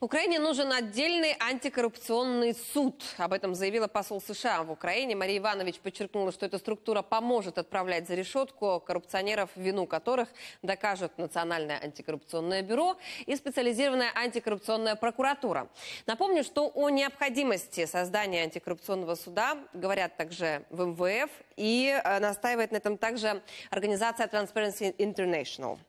Украине нужен отдельный антикоррупционный суд. Об этом заявила посол США в Украине. Мария Иванович подчеркнула, что эта структура поможет отправлять за решетку коррупционеров, вину которых докажет Национальное антикоррупционное бюро и специализированная антикоррупционная прокуратура. Напомню, что о необходимости создания антикоррупционного суда говорят также в МВФ и э, настаивает на этом также организация Transparency International.